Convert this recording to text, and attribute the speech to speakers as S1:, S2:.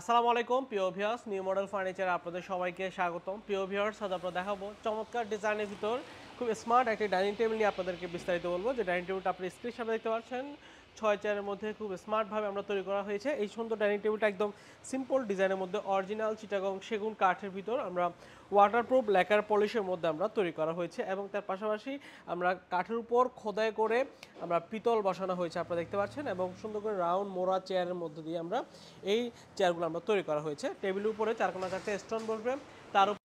S1: আসসালামু আলাইকুম প্রিয় ভিউয়ার্স নিউ মডেল ফার্নিচার আপনাদের সবাইকে স্বাগতম প্রিয় ভিউয়ার্স আজ আমরা দেখাবো চমৎকার ডিজাইনের ভিতর খুব স্মার্ট একটি ডাইনিং টেবিল নিয়ে আপনাদেরকে বিস্তারিত বলবো যে ডাইনিং টেবিলটা আপনি স্ক্রিন সামনে দেখতে পাচ্ছেন ছয় চেয়ারের মধ্যে খুব স্মার্টভাবে আমরা তৈরি করা হয়েছে এই সুন্দর ডাইনিং টেবিলটা একদম সিম্পল ডিজাইনের মধ্যে অরিজিনাল চিটাগং সেগুন কাঠের ভিতর আমরা ওয়াটারপ্রুফ লেকার পলিশের মধ্যে আমরা তৈরি করা হয়েছে এবং তার পাশাপাশি আমরা কাঠের উপর খোদাই করে আমরা পিতল বসানো হয়েছে আপনারা দেখতে পাচ্ছেন এবং সুন্দর করে রাউন্ড মোড়া চেয়ারের মধ্যে দিয়ে আমরা এই চেয়ারগুলো আমরা তৈরি করা হয়েছে টেবিলের উপরে চারকোনা চারটে স্টোন বসবে তার